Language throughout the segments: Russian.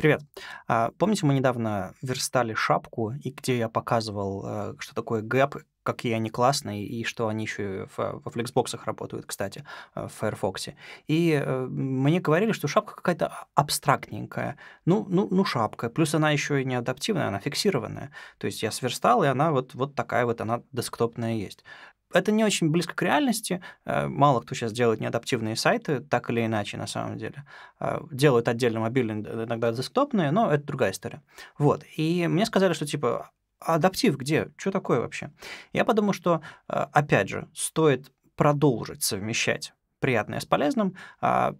Привет. А, помните, мы недавно верстали шапку, и где я показывал, э, что такое гэп, какие они классные, и что они еще в, э, во флексбоксах работают, кстати, э, в Firefox. И мне говорили, что шапка какая-то а, абстрактненькая. Ну, ну, ну, шапка. Плюс она еще и не адаптивная, она фиксированная. То есть я сверстал, и она вот, вот такая вот, она десктопная есть это не очень близко к реальности. Э, мало кто сейчас делает неадаптивные сайты, так или иначе, на самом деле. Э, делают отдельно мобильные, иногда десктопные, но это другая история. Вот. И мне сказали, что типа, «А адаптив где? Что такое вообще? Я подумал, что, э, опять же, стоит продолжить совмещать приятное с полезным. А,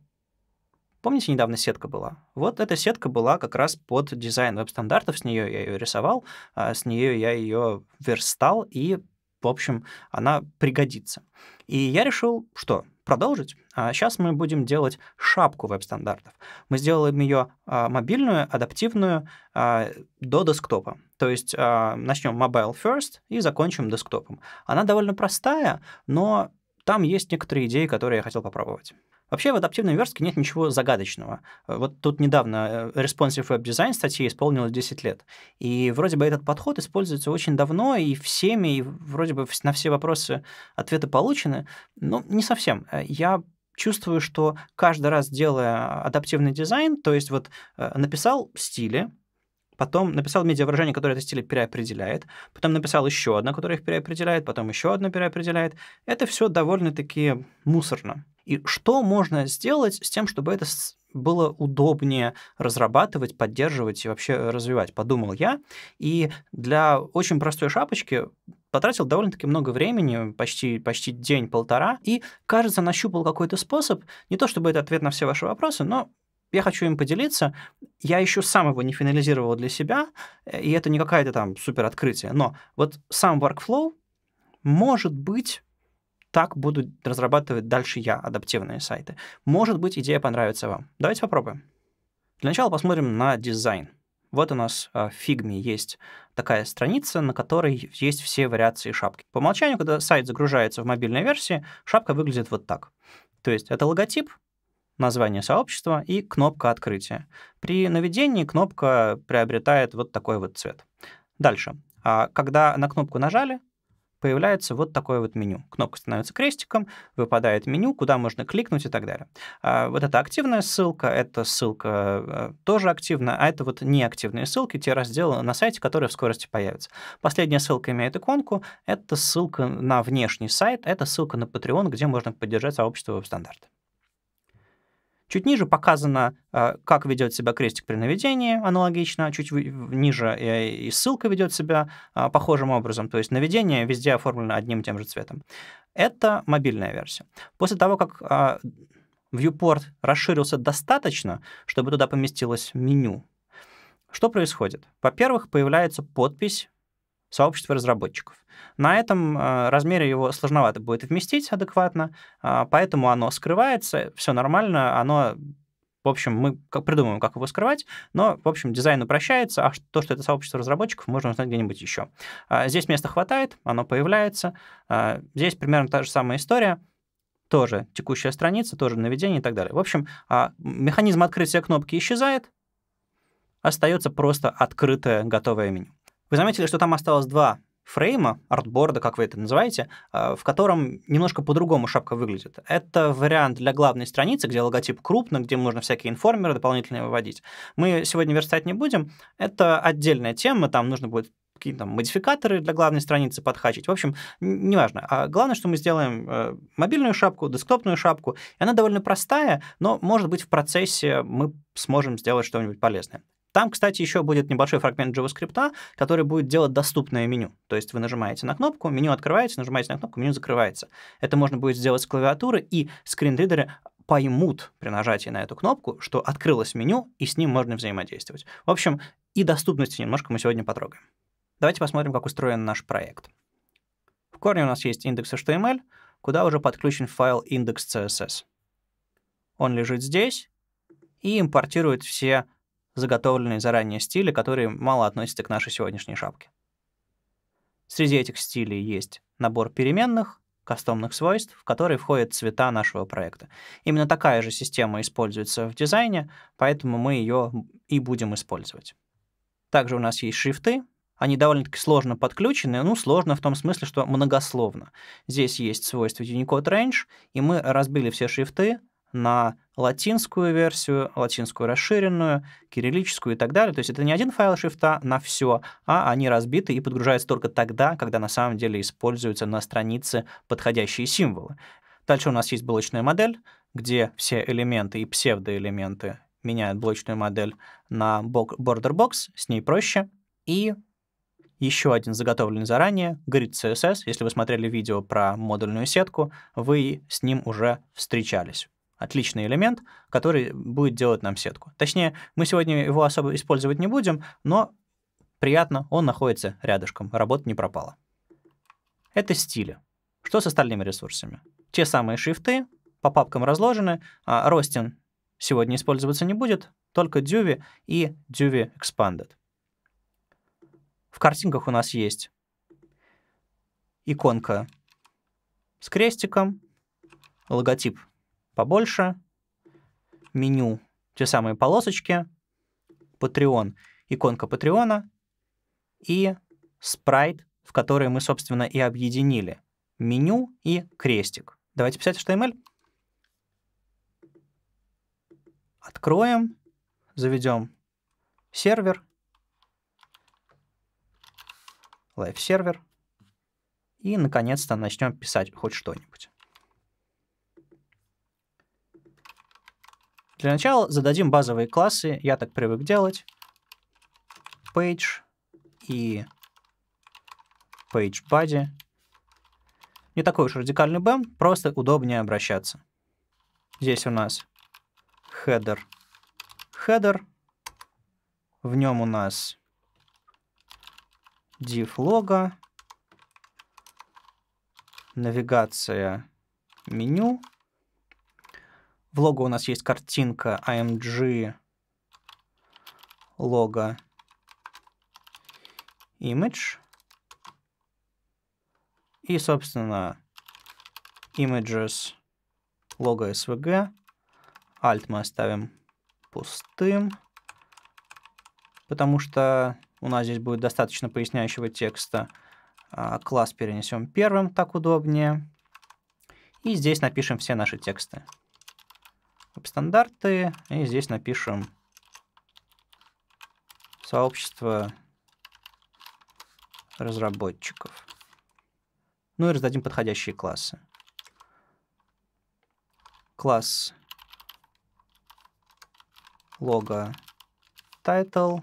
помните, недавно сетка была? Вот эта сетка была как раз под дизайн веб-стандартов, с нее я ее рисовал, а, с нее я ее верстал и в общем, она пригодится. И я решил, что продолжить. Сейчас а мы будем делать шапку веб-стандартов. Мы сделаем ее а, мобильную, адаптивную а, до десктопа. То есть начнем mobile first и закончим десктопом. Она довольно простая, но там есть некоторые идеи, которые я хотел попробовать. Вообще в адаптивной верстке нет ничего загадочного. Вот тут недавно э, Responsive Web Design статье исполнилось 10 лет. И вроде бы этот подход используется очень давно, и всеми, и вроде бы на все вопросы ответы получены. Но не совсем. Э, я чувствую, что каждый раз делая адаптивный дизайн, то есть вот э, написал стили, потом написал медиавыражение, которое эти стили переопределяет, потом написал еще одно, которое их переопределяет, потом еще одно переопределяет. Это все довольно-таки мусорно. И что можно сделать с тем, чтобы это было удобнее разрабатывать, поддерживать и вообще э, развивать, подумал я. И для очень простой шапочки потратил довольно-таки много времени, почти, почти день-полтора, и, кажется, нащупал какой-то способ, не то чтобы это ответ на все ваши вопросы, но я хочу им поделиться. Я еще сам его не финализировал для себя, э, и это не какая то там супер открытие. Но вот сам workflow, может быть, так буду разрабатывать дальше я адаптивные сайты. Может быть, идея понравится вам. Давайте попробуем. Для начала посмотрим на дизайн. Вот у нас э, в фигме есть такая страница, на которой есть все вариации шапки. По умолчанию, когда сайт загружается в мобильной версии, шапка выглядит вот так. То есть это логотип, название сообщества и кнопка открытия. При наведении кнопка приобретает вот такой вот цвет. Дальше. А когда на кнопку нажали, появляется вот такое вот меню. Кнопка становится крестиком, выпадает меню, куда можно кликнуть и так далее. А вот это активная ссылка, эта ссылка э, тоже активная, а это вот неактивные ссылки, те разделы на сайте, которые в скорости появятся. Последняя ссылка имеет иконку, это ссылка на внешний сайт, это ссылка на Patreon, где можно поддержать сообщество в стандарте. Чуть ниже показано, э, как ведет себя крестик при наведении, аналогично. Чуть ниже э, и ссылка ведет себя э, похожим образом. То есть наведение везде оформлено одним и тем же цветом. Это мобильная версия. После того, как viewport расширился достаточно, чтобы туда поместилось меню, что происходит? Во-первых, появляется подпись сообщество разработчиков. На этом э, размере его сложновато будет вместить адекватно, а, поэтому оно скрывается, все нормально, оно в общем, мы придумаем, как его скрывать, но, в общем, дизайн упрощается, а то, что это сообщество разработчиков, можно узнать где-нибудь еще. А, здесь места хватает, оно появляется. А, здесь примерно та же самая история тоже текущая страница, тоже наведение и так далее. В общем, механизм открытия кнопки исчезает, остается просто открытое готовое меню. Вы заметили, что там осталось два фрейма, артборда, как вы это называете, э, в котором немножко по-другому шапка выглядит. Это вариант для главной страницы, где логотип крупно, где можно всякие информеры дополнительные выводить. Мы сегодня верстать не будем. Это отдельная тема, там нужно будет какие-то модификаторы для главной страницы подхачить. В общем, неважно. А главное, что мы сделаем э, мобильную шапку, десктопную шапку. И она довольно простая, но, может быть, в процессе мы сможем сделать что-нибудь полезное. Там, кстати, еще будет небольшой фрагмент JavaScript, который будет делать доступное меню. То есть вы нажимаете на кнопку, меню открывается, нажимаете на кнопку, меню закрывается. Это можно будет сделать с клавиатуры, и скринридеры поймут при нажатии на эту кнопку, что открылось меню, и с ним можно взаимодействовать. В общем, и доступности немножко мы сегодня потрогаем. Давайте посмотрим, как устроен наш проект. В корне у нас есть индекс HTML, эм куда уже подключен файл index.css. Он лежит здесь и импортирует все заготовленные заранее стили, которые мало относятся к нашей сегодняшней шапке. Среди этих стилей есть набор переменных, кастомных свойств, в которые входят цвета нашего проекта. Именно такая же система используется в дизайне, поэтому мы ее и будем использовать. Также у нас есть шрифты, они довольно-таки сложно подключены, ну, сложно в том смысле, что многословно. Здесь есть свойство Unicode Range, и мы разбили все шрифты на латинскую версию, латинскую расширенную, кириллическую и так далее. То есть это не один файл шрифта на все, а они разбиты и подгружаются только тогда, когда на самом деле используются на странице подходящие символы. Дальше у нас есть блочная модель, где все элементы и псевдоэлементы меняют блочную модель на border box, с ней проще. И еще один заготовлен заранее, Grid CSS. Если вы смотрели видео про модульную сетку, вы с ним уже встречались отличный элемент, который будет делать нам сетку. Точнее, мы сегодня его особо использовать не будем, но приятно, он находится рядышком, работа не пропала. Это стили. Что с остальными ресурсами? Те самые шрифты по папкам разложены, а Ростин сегодня использоваться не будет, только Duvy и Duvy Expanded. В картинках у нас есть иконка с крестиком, логотип побольше, меню, те самые полосочки, Patreon, иконка Патреона и спрайт, в который мы, собственно, и объединили меню и крестик. Давайте писать HTML. Эм Откроем, заведем сервер, лайв-сервер, и, наконец-то, начнем писать хоть что-нибудь. Для начала зададим базовые классы, я так привык делать. Page и PageBody. Не такой уж радикальный BEM, просто удобнее обращаться. Здесь у нас header, header. В нем у нас div лого, навигация меню, в лого у нас есть картинка AMG а лого image. И, собственно, images лого SVG. Alt мы оставим пустым, потому что у нас здесь будет достаточно поясняющего текста. А, класс перенесем первым, так удобнее. И здесь напишем все наши тексты веб-стандарты. И здесь напишем сообщество разработчиков. Ну и раздадим подходящие классы. Класс лого title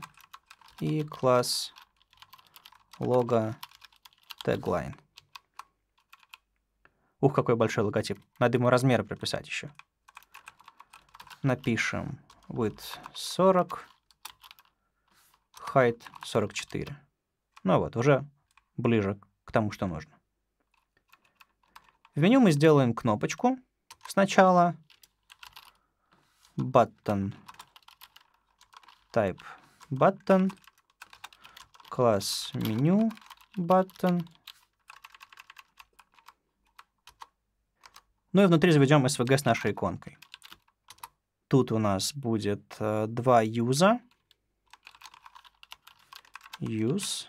и класс лого tagline. Ух, какой большой логотип. Надо ему размеры прописать еще напишем width 40, height 44. Ну вот, уже ближе к тому, что нужно. В меню мы сделаем кнопочку сначала, button, type button, класс меню button, ну и внутри заведем SVG с нашей иконкой. Тут у нас будет э, два юза. Use.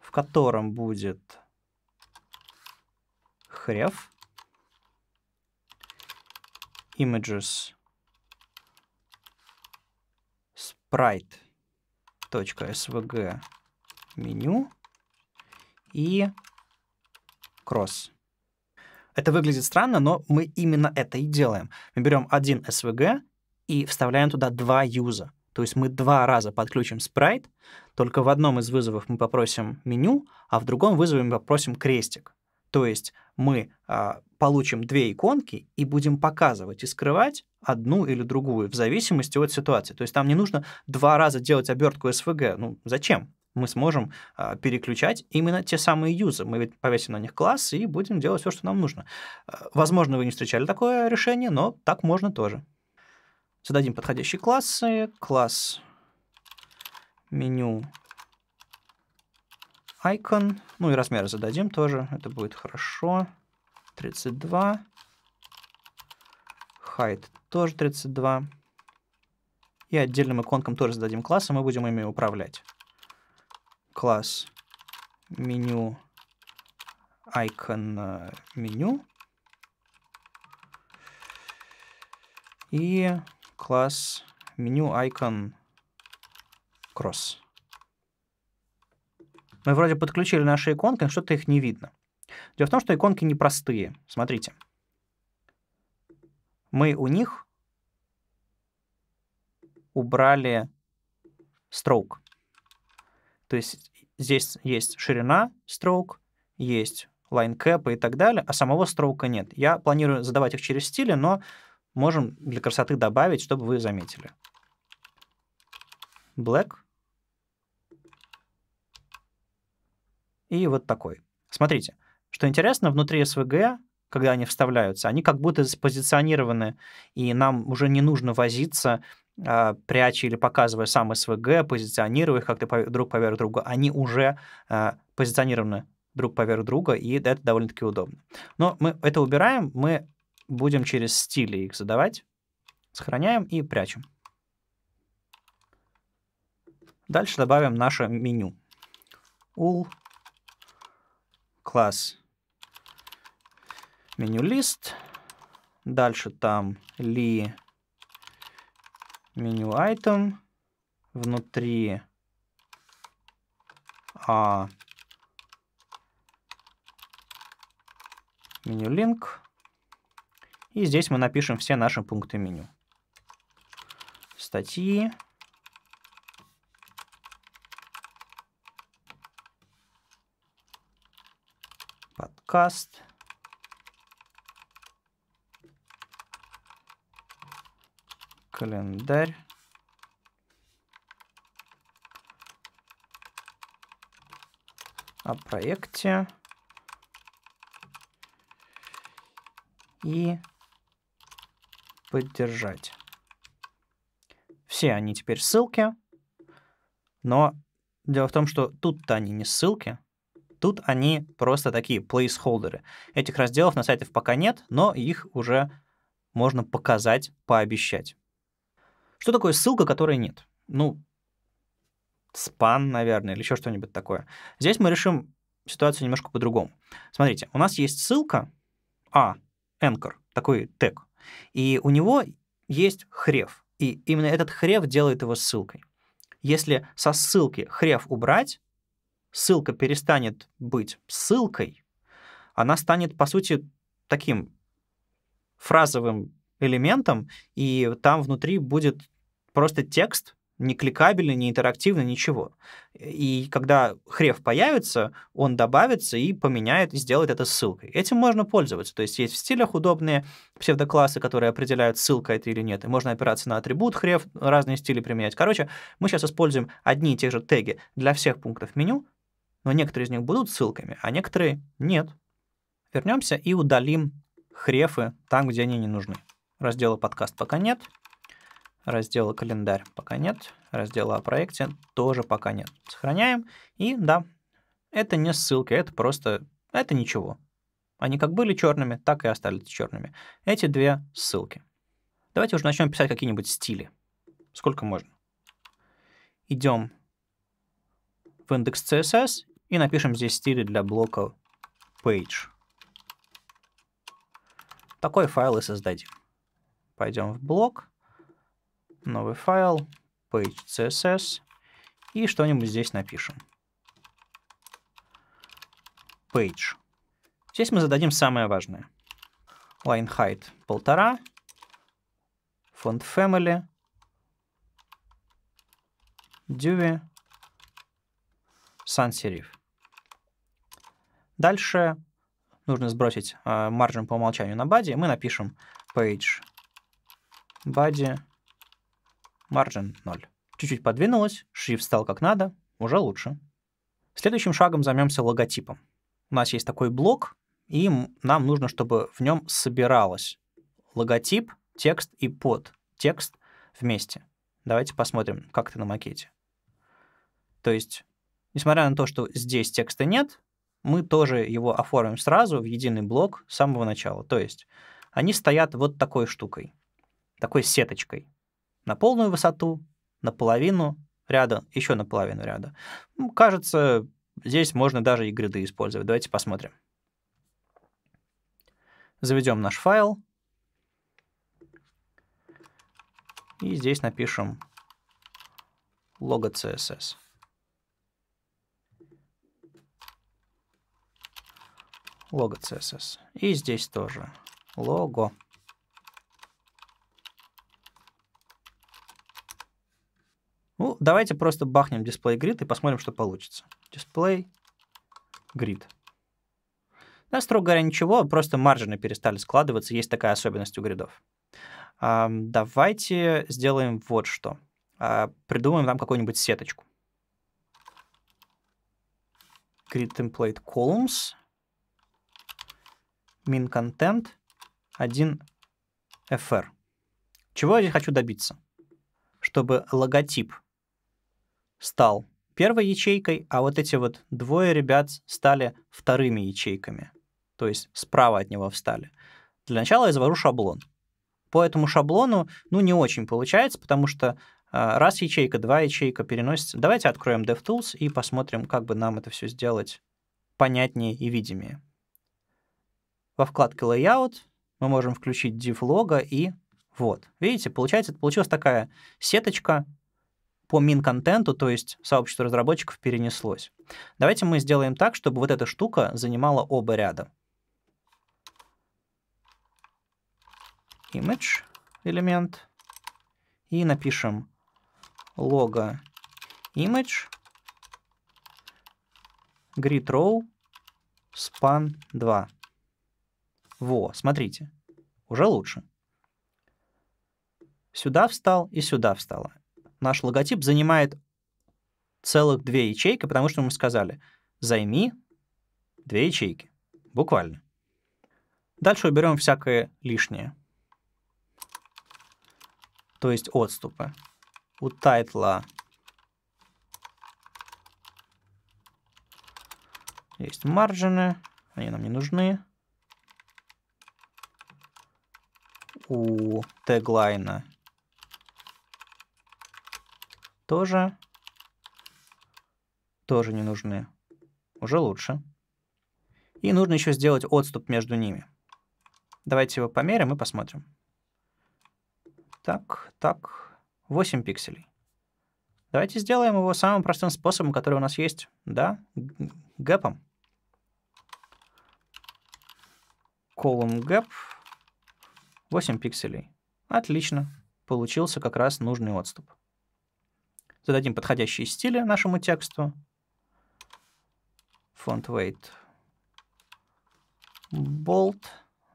В котором будет хрев. Images. Sprite.svg меню и кросс. Это выглядит странно, но мы именно это и делаем. Мы берем один SVG и вставляем туда два юза. То есть мы два раза подключим спрайт, только в одном из вызовов мы попросим меню, а в другом вызове мы попросим крестик. То есть мы а, получим две иконки и будем показывать и скрывать одну или другую в зависимости от ситуации. То есть там не нужно два раза делать обертку SVG. Ну зачем? мы сможем а, переключать именно те самые юзы. Мы ведь повесим на них класс и будем делать все, что нам нужно. А, возможно, вы не встречали такое решение, но так можно тоже. Зададим подходящие классы. Э, класс меню icon. Ну и размеры зададим тоже. Это будет хорошо. 32. Height тоже 32. И отдельным иконкам тоже зададим класс, и мы будем ими управлять класс меню icon э, меню и класс меню icon cross. Мы вроде подключили наши иконки, но что-то их не видно. Дело в том, что иконки непростые. Смотрите. Мы у них убрали строк. То есть здесь есть ширина строк, есть line cap и так далее, а самого строука нет. Я планирую задавать их через стили, но можем для красоты добавить, чтобы вы заметили. Black. И вот такой. Смотрите, что интересно, внутри SVG, когда они вставляются, они как будто спозиционированы, и нам уже не нужно возиться а, пряча или показывая сам СВГ, позиционируя их как-то друг поверх друга, они уже а, позиционированы друг поверх друга, и это довольно-таки удобно. Но мы это убираем, мы будем через стили их задавать, сохраняем и прячем. Дальше добавим наше меню. ul класс меню лист. Дальше там li меню item, внутри а, меню link, и здесь мы напишем все наши пункты меню. Статьи, подкаст, календарь. о проекте и поддержать. Все они теперь ссылки, но дело в том, что тут-то они не ссылки, тут они просто такие плейсхолдеры. Этих разделов на сайтах пока нет, но их уже можно показать, пообещать. Что такое ссылка, которой нет? Ну, спан, наверное, или еще что-нибудь такое. Здесь мы решим ситуацию немножко по-другому. Смотрите, у нас есть ссылка, а, anchor, такой тег, и у него есть хрев, и именно этот хрев делает его ссылкой. Если со ссылки хрев убрать, ссылка перестанет быть ссылкой, она станет, по сути, таким фразовым элементом, и там внутри будет просто текст, не кликабельный, не интерактивный, ничего. И когда хрев появится, он добавится и поменяет, и сделает это ссылкой. Этим можно пользоваться. То есть есть в стилях удобные псевдоклассы, которые определяют, ссылка это или нет. И можно опираться на атрибут хрев, разные стили применять. Короче, мы сейчас используем одни и те же теги для всех пунктов меню, но некоторые из них будут ссылками, а некоторые нет. Вернемся и удалим хрефы там, где они не нужны. Раздела подкаст пока нет. Раздела календарь пока нет. Раздела о проекте тоже пока нет. Сохраняем. И да, это не ссылки, это просто... Это ничего. Они как были черными, так и остались черными. Эти две ссылки. Давайте уже начнем писать какие-нибудь стили. Сколько можно. Идем в индекс CSS и напишем здесь стили для блока page. Такой файл и создадим. Пойдем в блок, новый файл, page.css и что-нибудь здесь напишем. Page. Здесь мы зададим самое важное. Line height полтора font family, Dewey, sans serif. Дальше нужно сбросить э, маржин по умолчанию на баде. Мы напишем page body margin 0. Чуть-чуть подвинулось, шрифт стал как надо, уже лучше. Следующим шагом займемся логотипом. У нас есть такой блок, и нам нужно, чтобы в нем собиралось логотип, текст и под текст вместе. Давайте посмотрим, как это на макете. То есть, несмотря на то, что здесь текста нет, мы тоже его оформим сразу в единый блок с самого начала. То есть они стоят вот такой штукой такой сеточкой. На полную высоту, наполовину ряда, еще наполовину ряда. Ну, кажется, здесь можно даже и гриды использовать. Давайте посмотрим. Заведем наш файл. И здесь напишем лого CSS. Лого CSS. И здесь тоже лого. Ну, давайте просто бахнем дисплей грид и посмотрим, что получится. Дисплей грид. Да, строго говоря, ничего, просто маржины перестали складываться, есть такая особенность у гридов. давайте сделаем вот что. А, придумаем там какую-нибудь сеточку. Grid template columns min content 1 fr. Чего я здесь хочу добиться? Чтобы логотип стал первой ячейкой, а вот эти вот двое ребят стали вторыми ячейками. То есть справа от него встали. Для начала я завожу шаблон. По этому шаблону, ну, не очень получается, потому что а, раз ячейка, два ячейка переносится. Давайте откроем DevTools и посмотрим, как бы нам это все сделать понятнее и видимее. Во вкладке Layout мы можем включить div лога и вот. Видите, получается, получилась такая сеточка по мин-контенту, то есть сообщество разработчиков, перенеслось. Давайте мы сделаем так, чтобы вот эта штука занимала оба ряда. Image элемент и напишем лого image grid row span 2. Во, смотрите, уже лучше. Сюда встал и сюда встала наш логотип занимает целых две ячейки, потому что мы сказали «займи две ячейки». Буквально. Дальше уберем всякое лишнее. То есть отступы. У тайтла есть маржины, они нам не нужны. У теглайна тоже, тоже не нужны. Уже лучше. И нужно еще сделать отступ между ними. Давайте его померим и посмотрим. Так, так, 8 пикселей. Давайте сделаем его самым простым способом, который у нас есть, да, гэпом. Column gap 8 пикселей. Отлично, получился как раз нужный отступ зададим подходящие стили нашему тексту. Font weight bold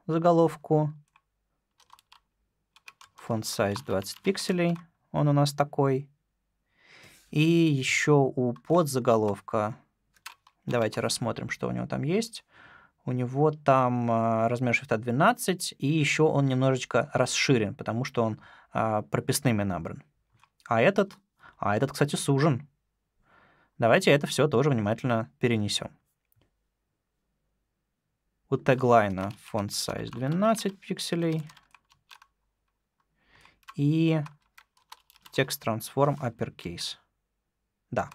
заголовку. Font size 20 пикселей. Он у нас такой. И еще у подзаголовка. Давайте рассмотрим, что у него там есть. У него там а, размер шрифта 12, и еще он немножечко расширен, потому что он а, прописными набран. А этот а этот, кстати, сужен. Давайте это все тоже внимательно перенесем. У теглайна фонд size 12 пикселей. И текст transform uppercase. Да.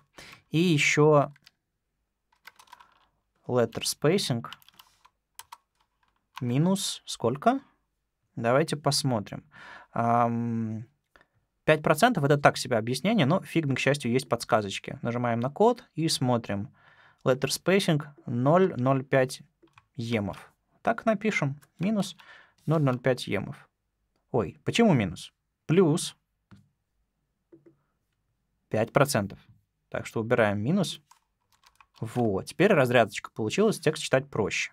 И еще letter spacing минус сколько? Давайте посмотрим. 5% это так себе объяснение, но в Figma, к счастью, есть подсказочки. Нажимаем на код и смотрим. Letter spacing 0,05 емов. Так напишем. Минус 0,05 емов. Ой, почему минус? Плюс 5%. Так что убираем минус. Вот, теперь разрядочка получилась, текст читать проще.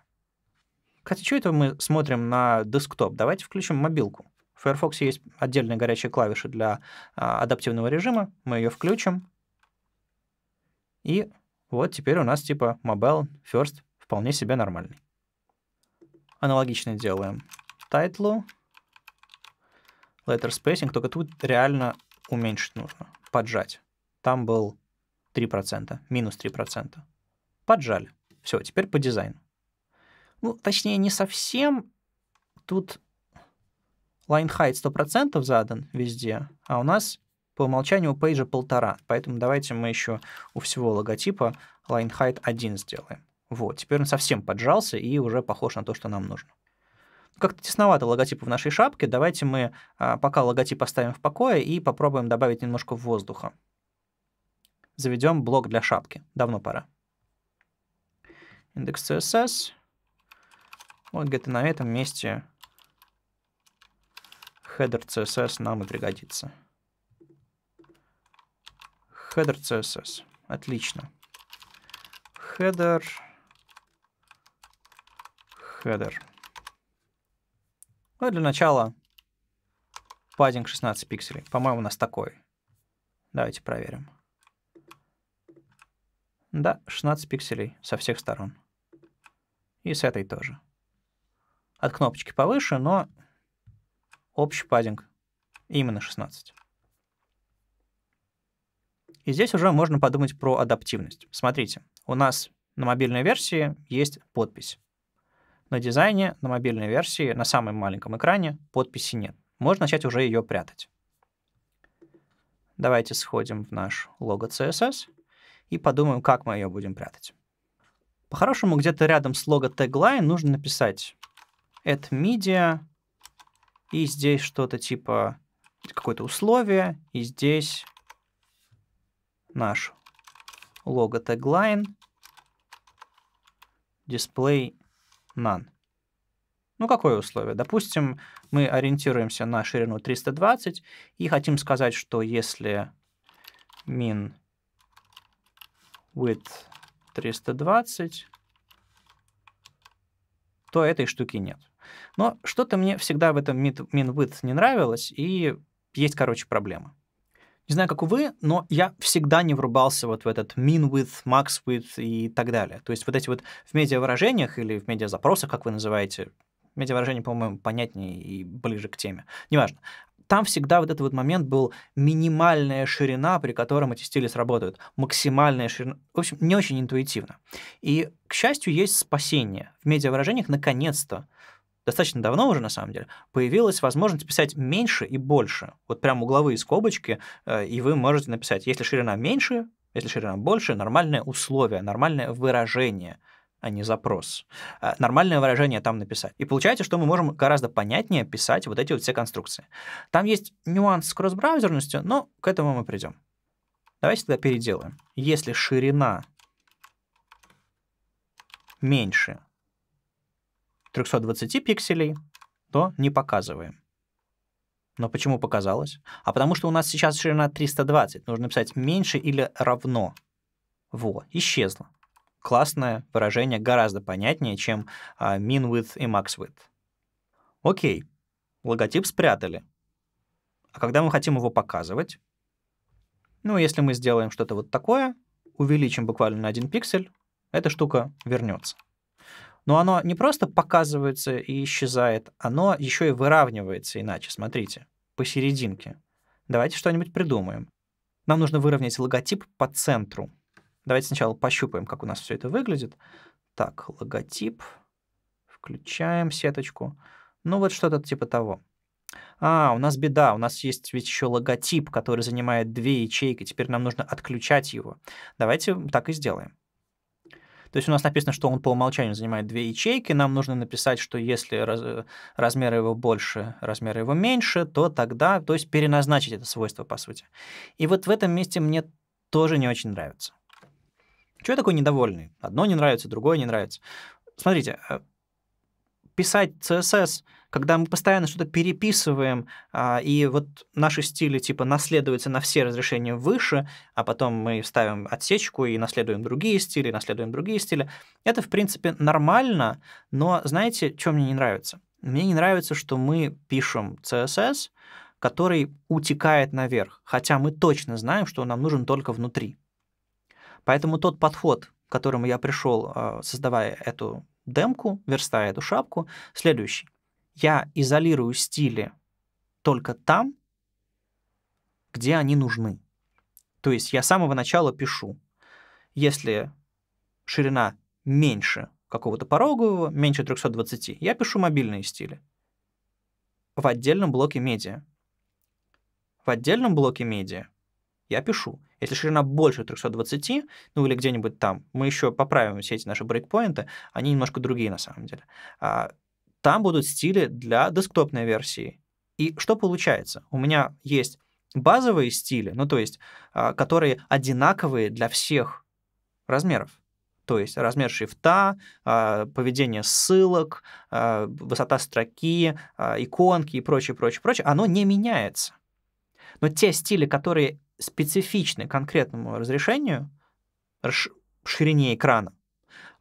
Кстати, что это мы смотрим на десктоп? Давайте включим мобилку. В Firefox есть отдельные горячие клавиши для а, адаптивного режима. Мы ее включим. И вот теперь у нас типа Mobile First вполне себе нормальный. Аналогично делаем title, letter spacing, только тут реально уменьшить нужно, поджать. Там был 3%, минус 3%. Поджали. Все, теперь по дизайну. Ну, точнее, не совсем. Тут line height 100% задан везде, а у нас по умолчанию у пейджа полтора. Поэтому давайте мы еще у всего логотипа line height 1 сделаем. Вот, теперь он совсем поджался и уже похож на то, что нам нужно. Как-то тесновато логотипы в нашей шапке. Давайте мы а, пока логотип оставим в покое и попробуем добавить немножко воздуха. Заведем блок для шапки. Давно пора. index.css, Вот где-то на этом месте header CSS нам и пригодится. Header CSS. Отлично. Header. Header. Ну, для начала паддинг 16 пикселей. По-моему, у нас такой. Давайте проверим. Да, 16 пикселей со всех сторон. И с этой тоже. От кнопочки повыше, но общий паддинг именно 16. И здесь уже можно подумать про адаптивность. Смотрите, у нас на мобильной версии есть подпись. На дизайне, на мобильной версии, на самом маленьком экране подписи нет. Можно начать уже ее прятать. Давайте сходим в наш лого CSS и подумаем, как мы ее будем прятать. По-хорошему, где-то рядом с лого tagline нужно написать at media и здесь что-то типа какое-то условие, и здесь наш лого tagline display none. Ну, какое условие? Допустим, мы ориентируемся на ширину 320 и хотим сказать, что если min width 320, то этой штуки нет. Но что-то мне всегда в этом Минбыт не нравилось, и есть, короче, проблема. Не знаю, как вы, но я всегда не врубался вот в этот mean with, max with и так далее. То есть вот эти вот в медиавыражениях или в медиазапросах, как вы называете, медиавыражение, по-моему, понятнее и ближе к теме. Неважно. Там всегда вот этот вот момент был минимальная ширина, при котором эти стили сработают, максимальная ширина. В общем, не очень интуитивно. И, к счастью, есть спасение. В медиавыражениях наконец-то достаточно давно уже, на самом деле, появилась возможность писать меньше и больше. Вот прям угловые скобочки, э, и вы можете написать, если ширина меньше, если ширина больше, нормальное условие, нормальное выражение а не запрос. Э, нормальное выражение там написать. И получается, что мы можем гораздо понятнее писать вот эти вот все конструкции. Там есть нюанс с кросс-браузерностью, но к этому мы придем. Давайте тогда переделаем. Если ширина меньше 320 пикселей, то не показываем. Но почему показалось? А потому что у нас сейчас ширина 320. Нужно писать меньше или равно. Во, исчезло. Классное выражение, гораздо понятнее, чем uh, а, min width и max width. Окей, логотип спрятали. А когда мы хотим его показывать? Ну, если мы сделаем что-то вот такое, увеличим буквально на один пиксель, эта штука вернется. Но оно не просто показывается и исчезает, оно еще и выравнивается иначе. Смотрите, посерединке. Давайте что-нибудь придумаем. Нам нужно выровнять логотип по центру. Давайте сначала пощупаем, как у нас все это выглядит. Так, логотип. Включаем сеточку. Ну, вот что-то типа того. А, у нас беда, у нас есть ведь еще логотип, который занимает две ячейки, теперь нам нужно отключать его. Давайте так и сделаем. То есть у нас написано, что он по умолчанию занимает две ячейки. Нам нужно написать, что если раз, э, размер его больше, размер его меньше, то тогда, то есть переназначить это свойство, по сути. И вот в этом месте мне тоже не очень нравится. Чего я такой недовольный? Одно не нравится, другое не нравится. Смотрите, э, писать CSS, когда мы постоянно что-то переписываем, а, и вот наши стили типа наследуются на все разрешения выше, а потом мы ставим отсечку и наследуем другие стили, наследуем другие стили, это, в принципе, нормально, но знаете, что мне не нравится? Мне не нравится, что мы пишем CSS, который утекает наверх, хотя мы точно знаем, что нам нужен только внутри. Поэтому тот подход, к которому я пришел, а, создавая эту демку, верстая эту шапку. Следующий. Я изолирую стили только там, где они нужны. То есть я с самого начала пишу. Если ширина меньше какого-то порогового, меньше 320, я пишу мобильные стили в отдельном блоке медиа. В отдельном блоке медиа я пишу. Если ширина больше 320, ну или где-нибудь там, мы еще поправим все эти наши брейкпоинты, они немножко другие на самом деле. А, там будут стили для десктопной версии. И что получается? У меня есть базовые стили, ну то есть, а, которые одинаковые для всех размеров. То есть размер шрифта, а, поведение ссылок, а, высота строки, а, иконки и прочее, прочее, прочее, оно не меняется. Но те стили, которые специфичны конкретному разрешению, ширине экрана,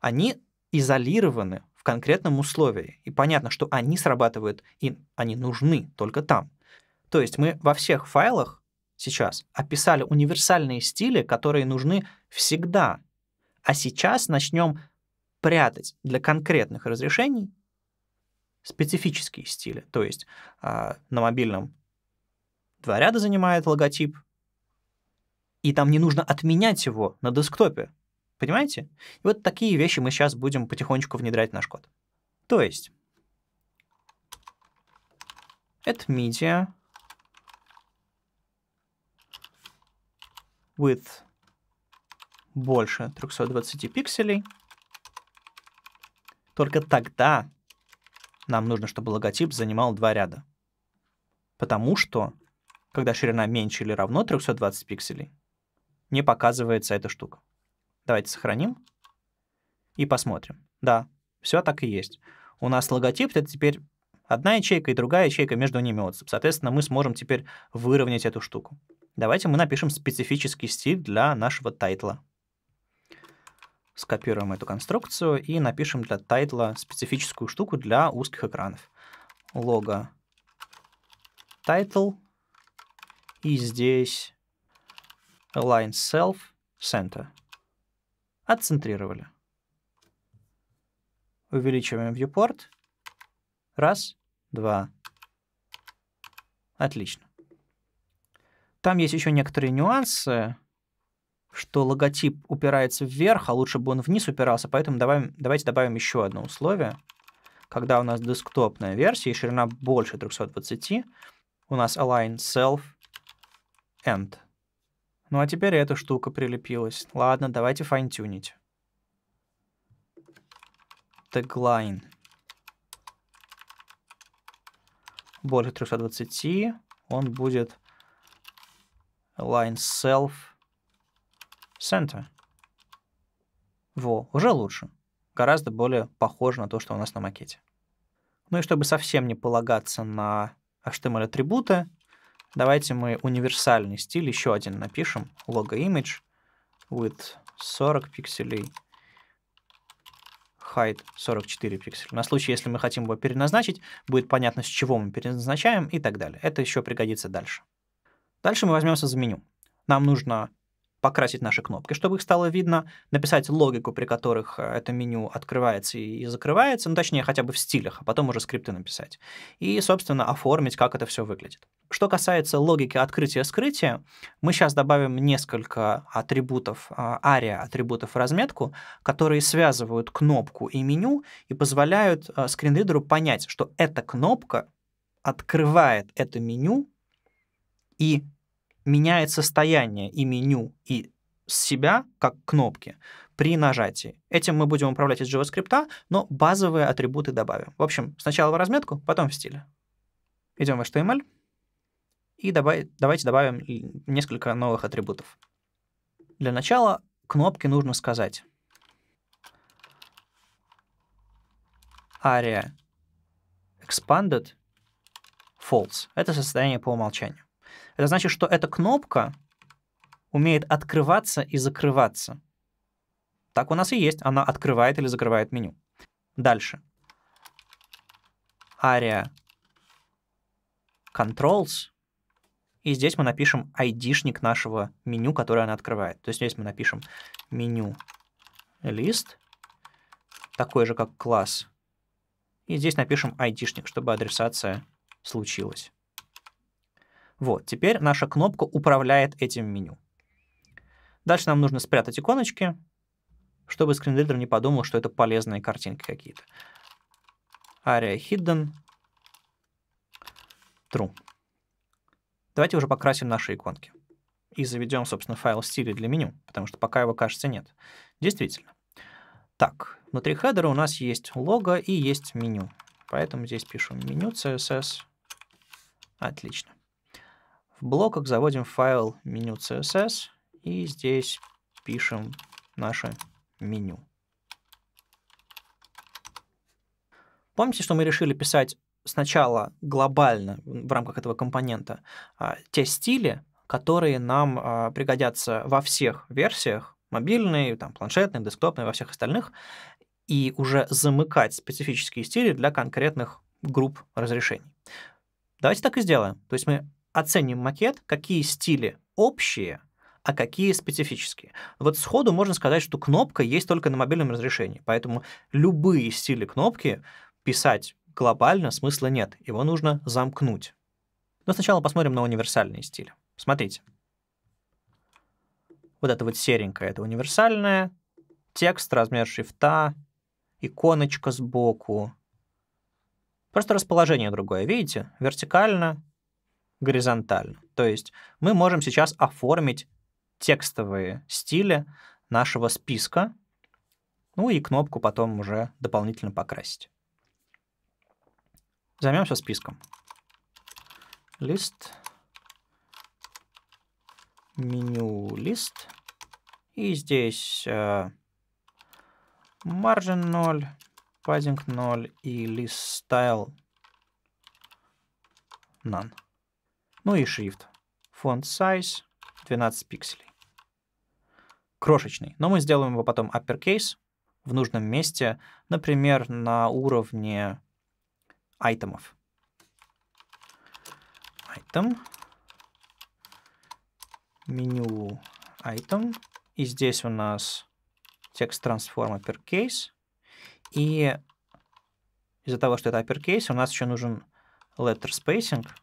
они изолированы в конкретном условии. И понятно, что они срабатывают, и они нужны только там. То есть мы во всех файлах сейчас описали универсальные стили, которые нужны всегда. А сейчас начнем прятать для конкретных разрешений специфические стили. То есть э, на мобильном два ряда занимает логотип, и там не нужно отменять его на десктопе. Понимаете? И вот такие вещи мы сейчас будем потихонечку внедрять в наш код. То есть, это media with больше 320 пикселей. Только тогда нам нужно, чтобы логотип занимал два ряда. Потому что, когда ширина меньше или равно 320 пикселей, не показывается эта штука. Давайте сохраним и посмотрим. Да, все так и есть. У нас логотип — это теперь одна ячейка и другая ячейка между ними отступ. Соответственно, мы сможем теперь выровнять эту штуку. Давайте мы напишем специфический стиль для нашего тайтла. Скопируем эту конструкцию и напишем для тайтла специфическую штуку для узких экранов. Лого title. И здесь align self center. Отцентрировали. Увеличиваем viewport. Раз, два. Отлично. Там есть еще некоторые нюансы, что логотип упирается вверх, а лучше бы он вниз упирался, поэтому давай давайте добавим еще одно условие. Когда у нас десктопная версия и ширина больше 320, у нас align self end. Ну а теперь эта штука прилепилась. Ладно, давайте файн-тюнить. Теглайн. Больше 320. Он будет line self center. Во, уже лучше. Гораздо более похоже на то, что у нас на макете. Ну и чтобы совсем не полагаться на HTML-атрибуты, Давайте мы универсальный стиль еще один напишем. Logo image with 40 пикселей. Height 44 пикселя. На случай, если мы хотим его переназначить, будет понятно, с чего мы переназначаем и так далее. Это еще пригодится дальше. Дальше мы возьмемся за меню. Нам нужно покрасить наши кнопки, чтобы их стало видно, написать логику, при которых э, это меню открывается и закрывается, ну, точнее, хотя бы в стилях, а потом уже скрипты написать. И, собственно, оформить, как это все выглядит. Что касается логики открытия-скрытия, мы сейчас добавим несколько атрибутов, а, ария атрибутов в разметку, которые связывают кнопку и меню и позволяют э, скринридеру понять, что эта кнопка открывает это меню и меняет состояние и меню, и себя, как кнопки, при нажатии. Этим мы будем управлять из JavaScript, но базовые атрибуты добавим. В общем, сначала в разметку, потом в стиле. Идем в HTML и добавить, давайте добавим несколько новых атрибутов. Для начала кнопки нужно сказать. aria expanded false. Это состояние по умолчанию. Это значит, что эта кнопка умеет открываться и закрываться. Так у нас и есть. Она открывает или закрывает меню. Дальше. aria Controls. И здесь мы напишем ID-шник нашего меню, которое она открывает. То есть здесь мы напишем меню лист, такой же, как класс. И здесь напишем ID-шник, чтобы адресация случилась. Вот, теперь наша кнопка управляет этим меню. Дальше нам нужно спрятать иконочки, чтобы скринридер не подумал, что это полезные картинки какие-то. Area hidden. True. Давайте уже покрасим наши иконки. И заведем, собственно, файл стиля для меню, потому что пока его, кажется, нет. Действительно. Так, внутри хедера у нас есть лого и есть меню. Поэтому здесь пишу меню CSS. Отлично. В блоках заводим файл меню CSS и здесь пишем наше меню. Помните, что мы решили писать сначала глобально в рамках этого компонента а, те стили, которые нам а, пригодятся во всех версиях, мобильные, там, планшетные, десктопные, во всех остальных, и уже замыкать специфические стили для конкретных групп разрешений. Давайте так и сделаем. То есть мы оценим макет, какие стили общие, а какие специфические. Вот сходу можно сказать, что кнопка есть только на мобильном разрешении, поэтому любые стили кнопки писать глобально смысла нет, его нужно замкнуть. Но сначала посмотрим на универсальные стили. Смотрите. Вот это вот серенькое, это универсальное, текст, размер шрифта, иконочка сбоку. Просто расположение другое, видите? Вертикально, горизонтально. То есть мы можем сейчас оформить текстовые стили нашего списка, ну и кнопку потом уже дополнительно покрасить. Займемся списком. Лист, меню лист, и здесь э, margin 0, padding 0 и list style none. Ну и шрифт, Font Size 12 пикселей. Крошечный, но мы сделаем его потом uppercase в нужном месте, например, на уровне айтемов. Item. Меню item. И здесь у нас текст transform uppercase. И из-за того, что это uppercase, у нас еще нужен letter spacing —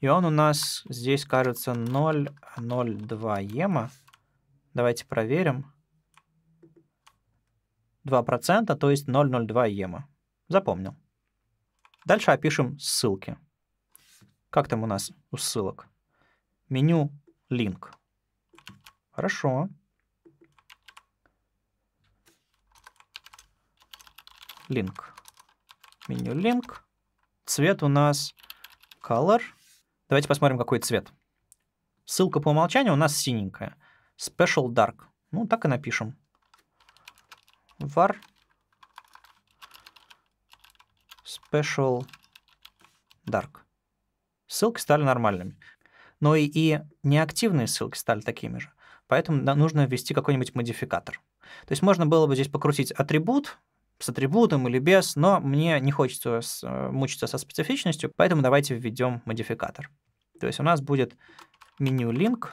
и он у нас здесь, кажется, 0,02 ема. Давайте проверим. 2%, то есть 0,02 ема. Запомнил. Дальше опишем ссылки. Как там у нас у ссылок? Меню link Хорошо. link Меню link Цвет у нас color – Давайте посмотрим, какой цвет. Ссылка по умолчанию у нас синенькая. Special Dark. Ну, так и напишем. var special dark. Ссылки стали нормальными. Но и, и неактивные ссылки стали такими же. Поэтому нужно ввести какой-нибудь модификатор. То есть можно было бы здесь покрутить атрибут, с атрибутом или без, но мне не хочется э, мучиться со специфичностью, поэтому давайте введем модификатор. То есть у нас будет меню link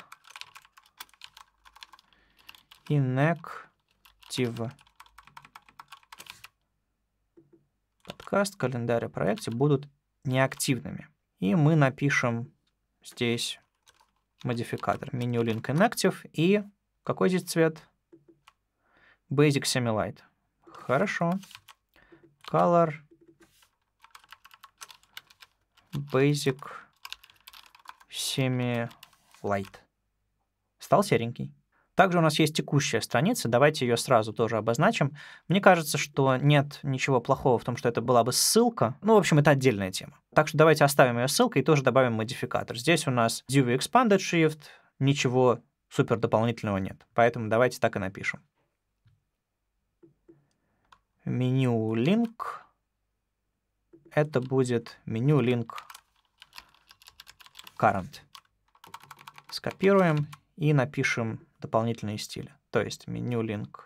inactive подкаст, календарь и проекте будут неактивными. И мы напишем здесь модификатор меню link inactive и какой здесь цвет? Basic Semi Light. Хорошо. Color. Basic. Semi Light. Стал серенький. Также у нас есть текущая страница, давайте ее сразу тоже обозначим. Мне кажется, что нет ничего плохого в том, что это была бы ссылка. Ну, в общем, это отдельная тема. Так что давайте оставим ее ссылкой и тоже добавим модификатор. Здесь у нас UV Expanded Shift, ничего супер дополнительного нет. Поэтому давайте так и напишем меню link. Это будет меню link current. Скопируем и напишем дополнительные стили. То есть меню link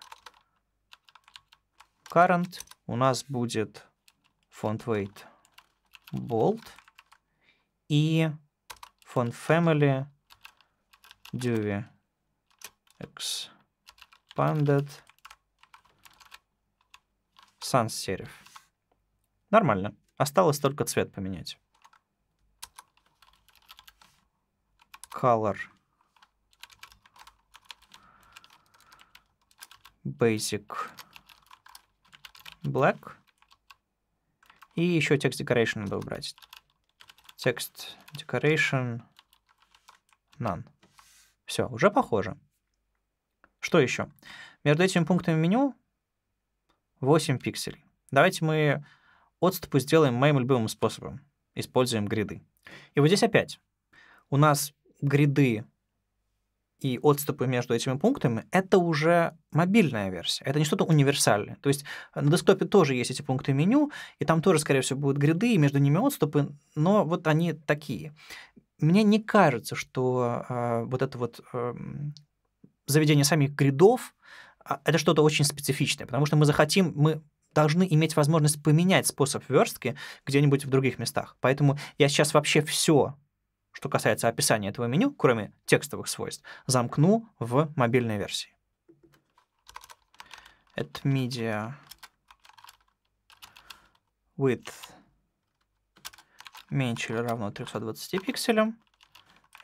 current у нас будет font weight bold и font family duvi expanded Sans serif. Нормально. Осталось только цвет поменять. Color. Basic. Black. И еще текст decoration надо убрать. Текст decoration none. Все, уже похоже. Что еще? Между этими пунктами меню 8 пикселей. Давайте мы отступы сделаем моим любимым способом. Используем гриды. И вот здесь опять у нас гриды и отступы между этими пунктами — это уже мобильная версия, это не что-то универсальное. То есть на десктопе тоже есть эти пункты меню, и там тоже, скорее всего, будут гриды, и между ними отступы, но вот они такие. Мне не кажется, что э, вот это вот э, заведение самих гридов а, это что-то очень специфичное, потому что мы захотим, мы должны иметь возможность поменять способ верстки где-нибудь в других местах. Поэтому я сейчас вообще все, что касается описания этого меню, кроме текстовых свойств, замкну в мобильной версии. At media width меньше или равно 320 пикселям.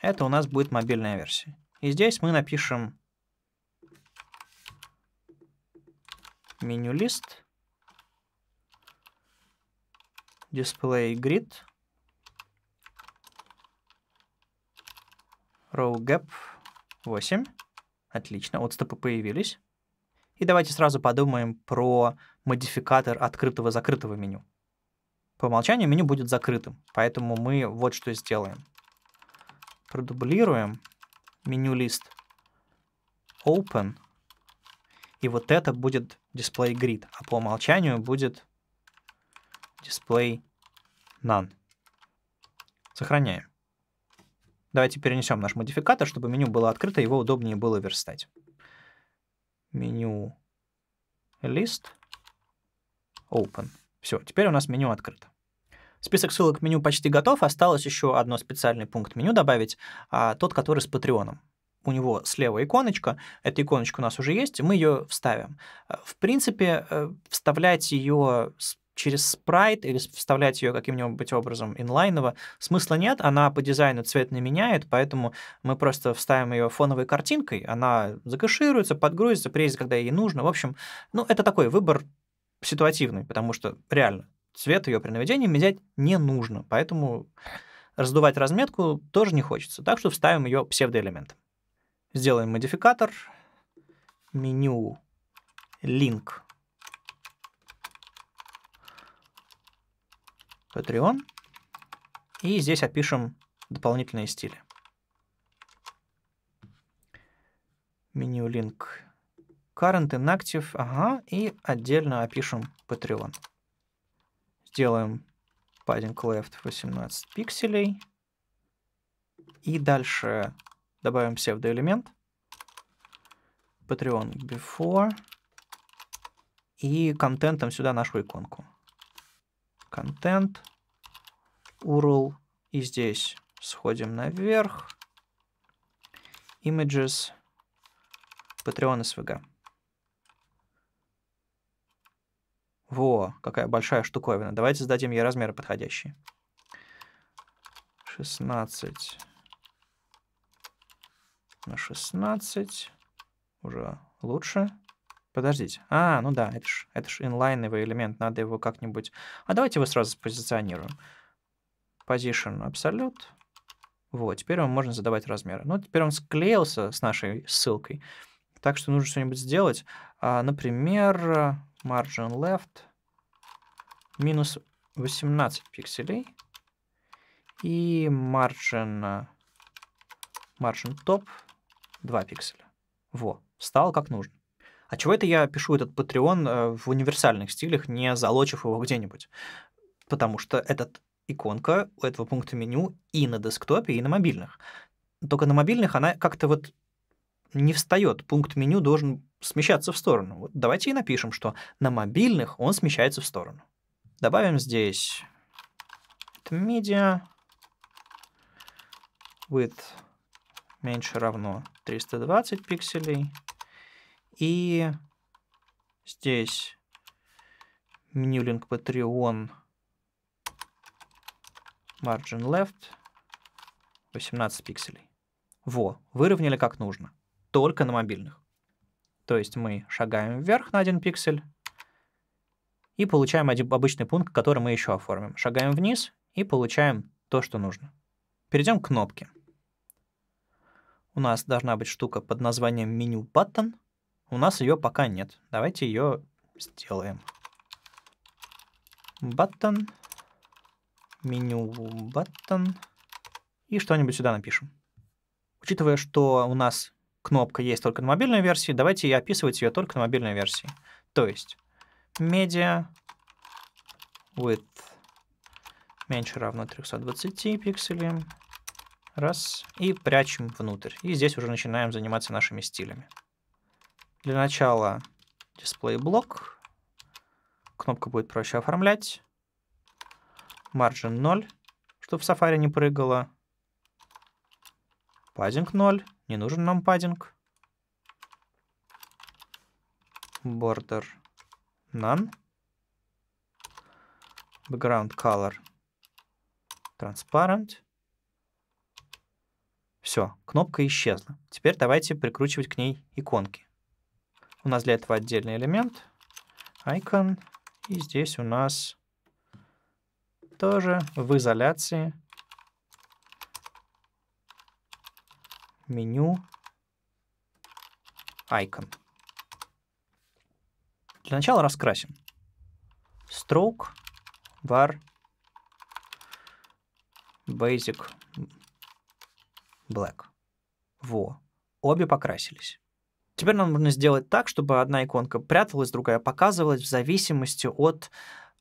Это у нас будет мобильная версия. И здесь мы напишем меню лист, display grid, row gap 8. Отлично, отступы появились. И давайте сразу подумаем про модификатор открытого-закрытого меню. По умолчанию меню будет закрытым, поэтому мы вот что сделаем. Продублируем меню лист open и вот это будет display grid, а по умолчанию будет display none. Сохраняем. Давайте перенесем наш модификатор, чтобы меню было открыто, его удобнее было верстать. Меню list open. Все, теперь у нас меню открыто. Список ссылок меню почти готов, осталось еще одно специальный пункт меню добавить, а, тот, который с Патреоном у него слева иконочка, эта иконочка у нас уже есть, мы ее вставим. Э, в принципе, э, вставлять ее через спрайт или вставлять ее каким-нибудь образом инлайново смысла нет, она по дизайну цвет не меняет, поэтому мы просто вставим ее фоновой картинкой, она закашируется подгрузится, приедет, когда ей нужно. В общем, ну, это такой выбор ситуативный, потому что реально цвет ее при наведении менять не нужно, поэтому раздувать разметку тоже не хочется, так что вставим ее псевдоэлементом. Сделаем модификатор. Меню link Patreon. И здесь опишем дополнительные стили. Меню link Current Inactive. Ага. И отдельно опишем Patreon. Сделаем padding left 18 пикселей. И дальше Добавим псевдоэлемент. Patreon before. И контентом сюда нашу иконку. Контент. URL. И здесь сходим наверх. Images. Patreon SVG. Во, какая большая штуковина. Давайте зададим ей размеры подходящие. 16 на 16. Уже лучше. Подождите. А, ну да, это же это ж инлайновый элемент, надо его как-нибудь... А давайте его сразу позиционируем Position абсолют Вот, теперь вам можно задавать размеры. Ну, теперь он склеился с нашей ссылкой. Так что нужно что-нибудь сделать. А, например, margin left минус 18 пикселей. И margin, а, margin top 2 пикселя. Во, встал как нужно. А чего это я пишу этот Patreon э, в универсальных стилях, не залочив его где-нибудь? Потому что этот иконка у этого пункта меню и на десктопе, и на мобильных. Только на мобильных она как-то вот не встает. Пункт меню должен смещаться в сторону. Вот давайте и напишем, что на мобильных он смещается в сторону. Добавим здесь media with меньше равно 320 пикселей. И здесь меню link Patreon Margin Left 18 пикселей. Во, выровняли как нужно. Только на мобильных. То есть мы шагаем вверх на один пиксель и получаем один обычный пункт, который мы еще оформим. Шагаем вниз и получаем то, что нужно. Перейдем к кнопке у нас должна быть штука под названием меню button. У нас ее пока нет. Давайте ее сделаем. Button, меню button и что-нибудь сюда напишем. Учитывая, что у нас кнопка есть только на мобильной версии, давайте и описывать ее только на мобильной версии. То есть media with меньше равно 320 пикселям, Раз. И прячем внутрь. И здесь уже начинаем заниматься нашими стилями. Для начала дисплей блок. Кнопка будет проще оформлять. Margin 0, чтобы в Safari не прыгало. Паддинг 0. Не нужен нам паддинг. Border none. Background color transparent. Все, кнопка исчезла. Теперь давайте прикручивать к ней иконки. У нас для этого отдельный элемент. Icon. И здесь у нас тоже в изоляции меню Icon. Для начала раскрасим. Stroke var basic black. Во. Обе покрасились. Теперь нам нужно сделать так, чтобы одна иконка пряталась, другая показывалась в зависимости от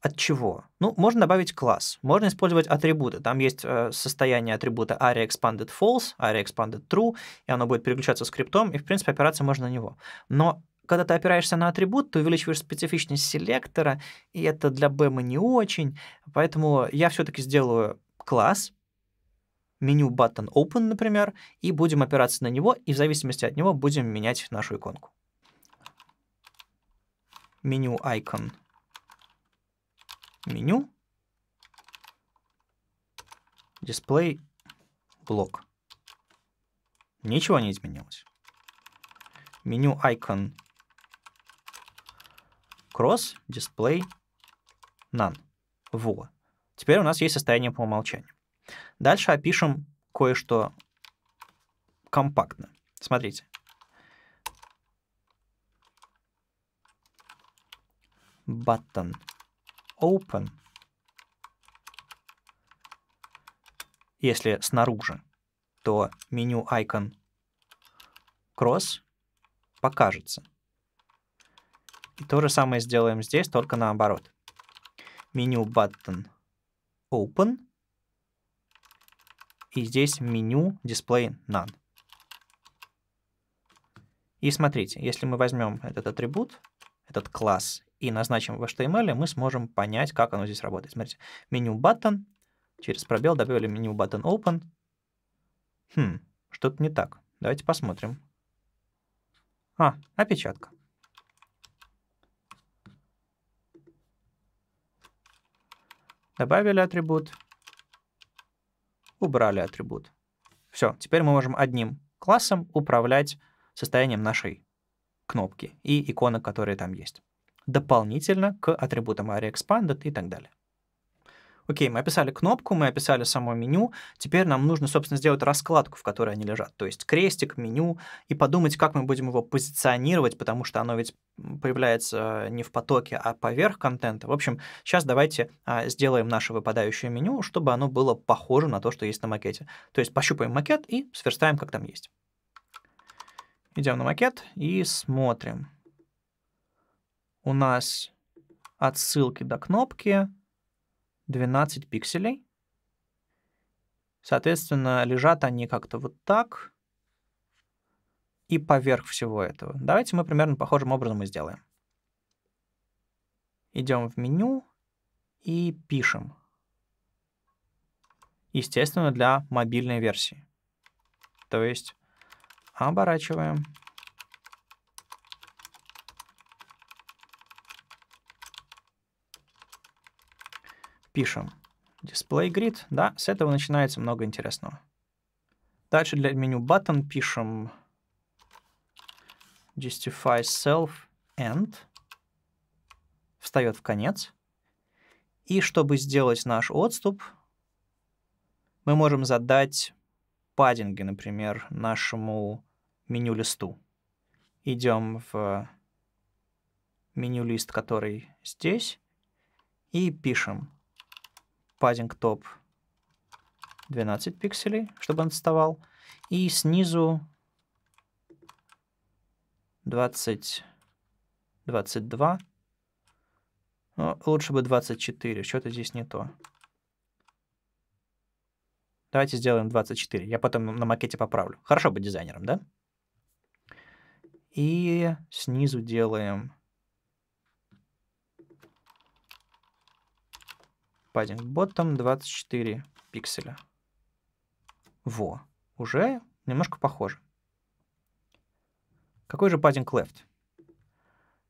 от чего? Ну, можно добавить класс, можно использовать атрибуты. Там есть э, состояние атрибута aria expanded false, aria expanded true, и оно будет переключаться скриптом, и, в принципе, опираться можно на него. Но когда ты опираешься на атрибут, ты увеличиваешь специфичность селектора, и это для бэма не очень, поэтому я все-таки сделаю класс, меню Button Open, например, и будем опираться на него, и в зависимости от него будем менять нашу иконку. Меню Icon. Меню. Display блок. Ничего не изменилось. Меню Icon Cross Display None. Во. Теперь у нас есть состояние по умолчанию. Дальше опишем кое-что компактно. Смотрите. Button open. Если снаружи, то меню icon cross покажется. И то же самое сделаем здесь, только наоборот. Меню button open — и здесь меню Display None. И смотрите, если мы возьмем этот атрибут, этот класс и назначим в HTML, эм мы сможем понять, как оно здесь работает. Смотрите, меню button, через пробел добавили меню button open. Хм, что-то не так. Давайте посмотрим. А, опечатка. Добавили атрибут убрали атрибут. Все, теперь мы можем одним классом управлять состоянием нашей кнопки и иконок, которые там есть. Дополнительно к атрибутам aria-expanded и так далее окей, мы описали кнопку, мы описали само меню, теперь нам нужно, собственно, сделать раскладку, в которой они лежат, то есть крестик, меню, и подумать, как мы будем его позиционировать, потому что оно ведь появляется не в потоке, а поверх контента. В общем, сейчас давайте а, сделаем наше выпадающее меню, чтобы оно было похоже на то, что есть на макете. То есть пощупаем макет и сверстаем, как там есть. Идем на макет и смотрим. У нас от ссылки до кнопки 12 пикселей. Соответственно, лежат они как-то вот так и поверх всего этого. Давайте мы примерно похожим образом и сделаем. Идем в меню и пишем. Естественно, для мобильной версии. То есть оборачиваем Пишем display grid, да, с этого начинается много интересного. Дальше для меню button пишем justify self end, встает в конец. И чтобы сделать наш отступ, мы можем задать паддинги, например, нашему меню-листу. Идем в меню-лист, который здесь, и пишем padding top 12 пикселей, чтобы он отставал. И снизу 20, 22. Но лучше бы 24, что-то здесь не то. Давайте сделаем 24. Я потом на макете поправлю. Хорошо быть дизайнером, да? И снизу делаем Padding Bottom 24 пикселя. Во, уже немножко похоже. Какой же padding left?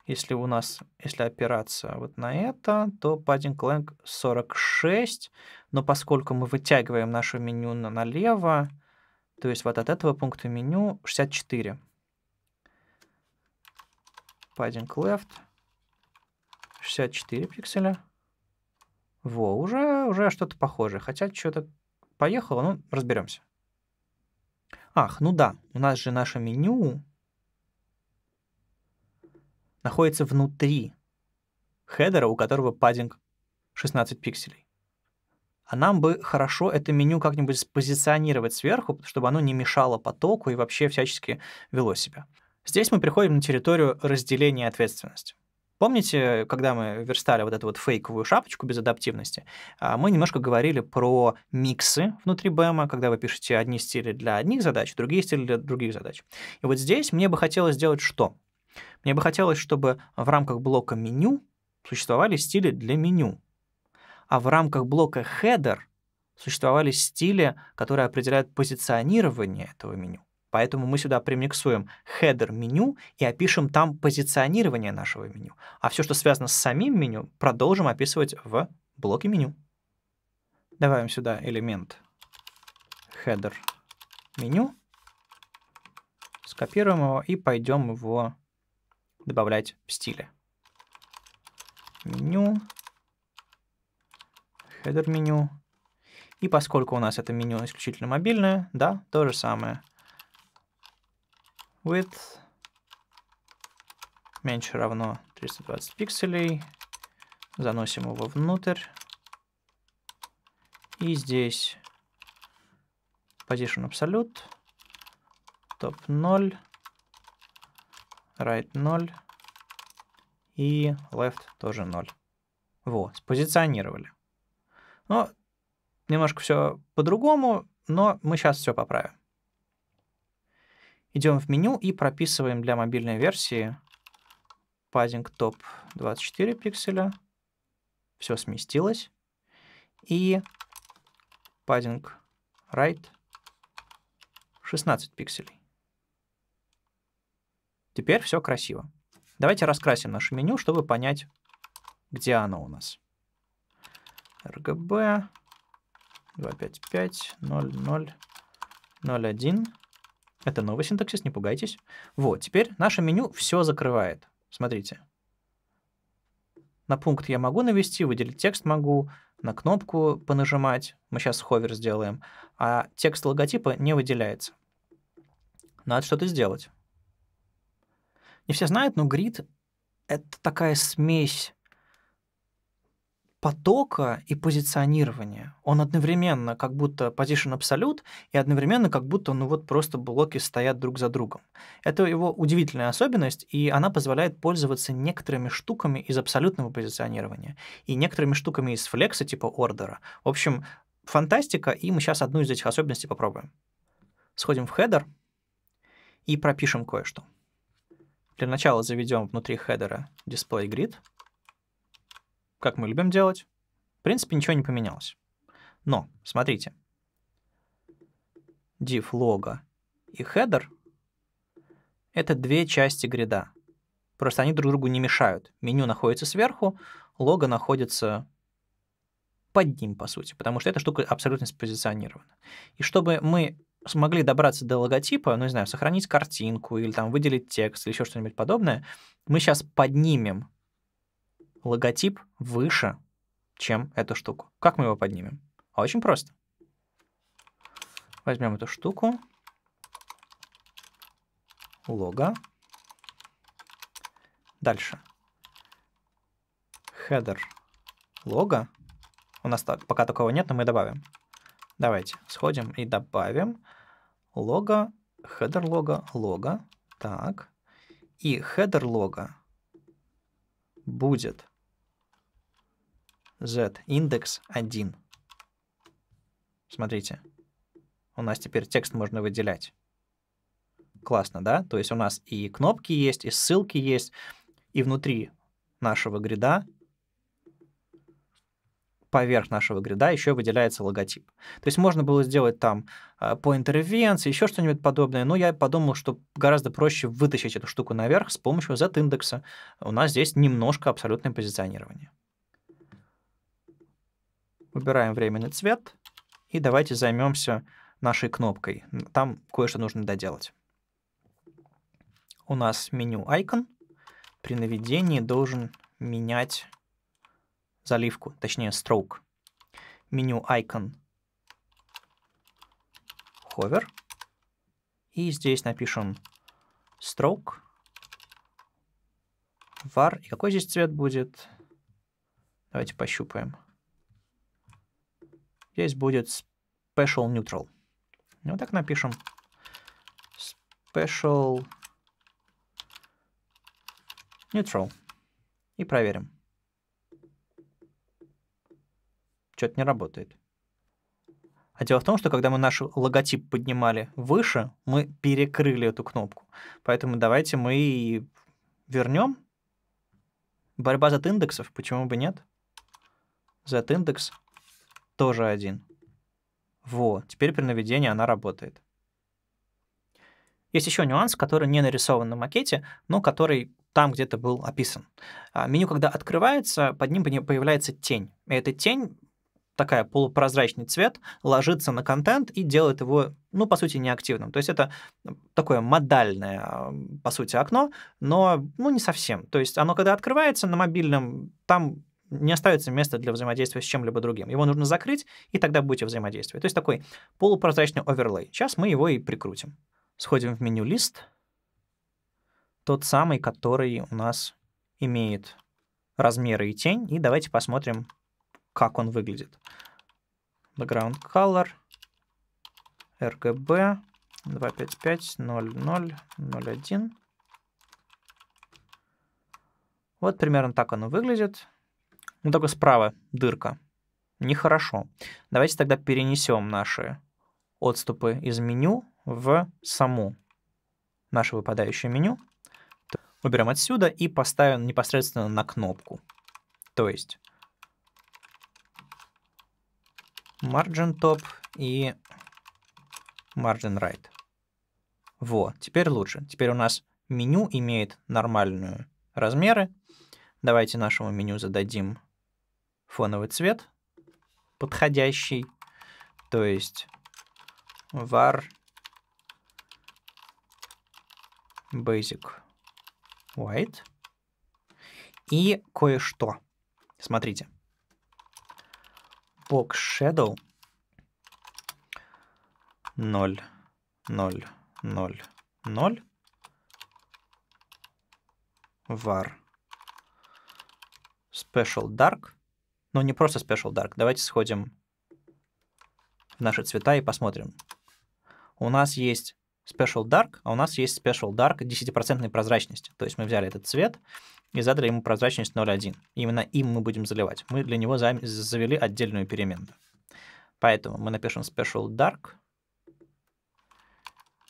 Если у нас, если опираться вот на это, то padding length 46, но поскольку мы вытягиваем наше меню на налево, то есть вот от этого пункта меню 64. Padding left 64 пикселя. Во, уже, уже что-то похожее. Хотя что-то поехало, ну, разберемся. Ах, ну да, у нас же наше меню находится внутри хедера, у которого паддинг 16 пикселей. А нам бы хорошо это меню как-нибудь спозиционировать сверху, чтобы оно не мешало потоку и вообще всячески вело себя. Здесь мы приходим на территорию разделения ответственности. Помните, когда мы верстали вот эту вот фейковую шапочку без адаптивности, а, мы немножко говорили про миксы внутри БЭМа, когда вы пишете одни стили для одних задач, другие стили для других задач. И вот здесь мне бы хотелось сделать что? Мне бы хотелось, чтобы в рамках блока меню существовали стили для меню, а в рамках блока header существовали стили, которые определяют позиционирование этого меню. Поэтому мы сюда примиксуем header меню и опишем там позиционирование нашего меню. А все, что связано с самим меню, продолжим описывать в блоке меню. Добавим сюда элемент header меню, скопируем его и пойдем его добавлять в стиле. Меню, header меню. И поскольку у нас это меню исключительно мобильное, да, то же самое – width меньше равно 320 пикселей. Заносим его внутрь. И здесь position absolute, top 0, right 0 и left тоже 0. Вот, спозиционировали. Но ну, немножко все по-другому, но мы сейчас все поправим. Идем в меню и прописываем для мобильной версии padding топ 24 пикселя. Все сместилось. И padding right 16 пикселей. Теперь все красиво. Давайте раскрасим наше меню, чтобы понять, где оно у нас. RGB 255 00 01 это новый синтаксис, не пугайтесь. Вот, теперь наше меню все закрывает. Смотрите. На пункт я могу навести, выделить текст могу, на кнопку понажимать. Мы сейчас ховер сделаем. А текст логотипа не выделяется. Надо что-то сделать. Не все знают, но грид — это такая смесь потока и позиционирования. Он одновременно как будто позишен абсолют, и одновременно как будто, ну вот просто блоки стоят друг за другом. Это его удивительная особенность, и она позволяет пользоваться некоторыми штуками из абсолютного позиционирования и некоторыми штуками из флекса типа ордера. В общем, фантастика, и мы сейчас одну из этих особенностей попробуем. Сходим в хедер и пропишем кое-что. Для начала заведем внутри хедера display grid — как мы любим делать. В принципе, ничего не поменялось. Но, смотрите, div лога и header — это две части грида. Просто они друг другу не мешают. Меню находится сверху, лого находится под ним, по сути, потому что эта штука абсолютно спозиционирована. И чтобы мы смогли добраться до логотипа, ну, не знаю, сохранить картинку или там выделить текст или еще что-нибудь подобное, мы сейчас поднимем логотип выше, чем эту штуку. Как мы его поднимем? очень просто. Возьмем эту штуку, лого. Дальше. Header лого. У нас так, пока такого нет, но мы добавим. Давайте сходим и добавим лого, header лого, лого. Так. И header лого будет z индекс 1. Смотрите, у нас теперь текст можно выделять. Классно, да? То есть у нас и кнопки есть, и ссылки есть, и внутри нашего грида, поверх нашего грида еще выделяется логотип. То есть можно было сделать там а, по интервенции, еще что-нибудь подобное, но я подумал, что гораздо проще вытащить эту штуку наверх с помощью Z-индекса. У нас здесь немножко абсолютное позиционирование. Выбираем временный цвет. И давайте займемся нашей кнопкой. Там кое-что нужно доделать. У нас меню Icon. При наведении должен менять заливку, точнее stroke. Меню Icon Hover. И здесь напишем stroke var. И какой здесь цвет будет? Давайте пощупаем. Здесь будет special neutral. Ну, вот так напишем. Special neutral. И проверим. Что-то не работает. А дело в том, что когда мы наш логотип поднимали выше, мы перекрыли эту кнопку. Поэтому давайте мы вернем. Борьба за индексов, почему бы нет? Z индекс тоже один. Вот, теперь при наведении она работает. Есть еще нюанс, который не нарисован на макете, но который там где-то был описан. А, меню, когда открывается, под ним появляется тень. И эта тень такая полупрозрачный цвет, ложится на контент и делает его, ну, по сути, неактивным. То есть это такое модальное, а, по сути, окно, но, ну, не совсем. То есть оно, когда открывается на мобильном, там не остается места для взаимодействия с чем-либо другим. Его нужно закрыть, и тогда будете взаимодействовать. То есть такой полупрозрачный оверлей. Сейчас мы его и прикрутим. Сходим в меню лист, тот самый, который у нас имеет размеры и тень, и давайте посмотрим, как он выглядит. Background Color, RGB, 255, 0 0 1. Вот примерно так оно выглядит. Ну, только справа дырка. Нехорошо. Давайте тогда перенесем наши отступы из меню в саму наше выпадающее меню. Уберем отсюда и поставим непосредственно на кнопку. То есть margin top и margin right. Во, теперь лучше. Теперь у нас меню имеет нормальные размеры. Давайте нашему меню зададим фоновый цвет подходящий, то есть var basic white и кое-что. Смотрите. Box shadow 0, 0, 0, 0 var special dark ну, не просто Special Dark. Давайте сходим в наши цвета и посмотрим. У нас есть Special Dark, а у нас есть Special Dark 10% прозрачности. То есть мы взяли этот цвет и задали ему прозрачность 0.1. Именно им мы будем заливать. Мы для него завели отдельную переменную. Поэтому мы напишем Special Dark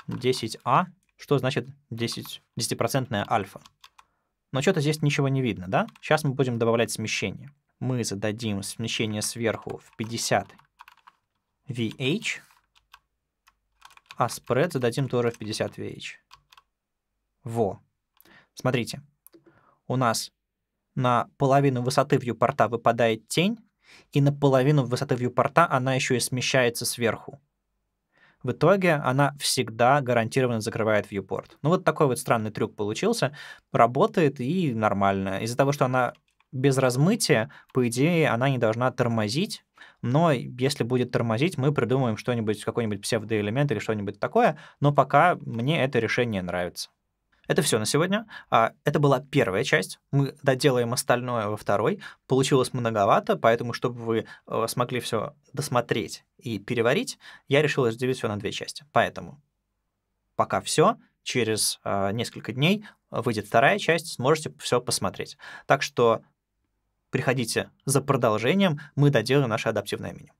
10A. А. Что значит 10, 10% альфа? Но что-то здесь ничего не видно, да? Сейчас мы будем добавлять смещение мы зададим смещение сверху в 50 VH, а спред зададим тоже в 50 VH. Во. Смотрите, у нас на половину высоты вьюпорта выпадает тень, и на половину высоты вьюпорта она еще и смещается сверху. В итоге она всегда гарантированно закрывает вьюпорт. Ну вот такой вот странный трюк получился, работает и нормально. Из-за того, что она без размытия, по идее, она не должна тормозить, но если будет тормозить, мы придумаем что-нибудь, какой-нибудь псевдоэлемент или что-нибудь такое, но пока мне это решение нравится. Это все на сегодня. А, это была первая часть. Мы доделаем остальное во второй. Получилось многовато, поэтому, чтобы вы э, смогли все досмотреть и переварить, я решил разделить все на две части. Поэтому пока все. Через э, несколько дней выйдет вторая часть, сможете все посмотреть. Так что Приходите за продолжением, мы доделаем наше адаптивное меню.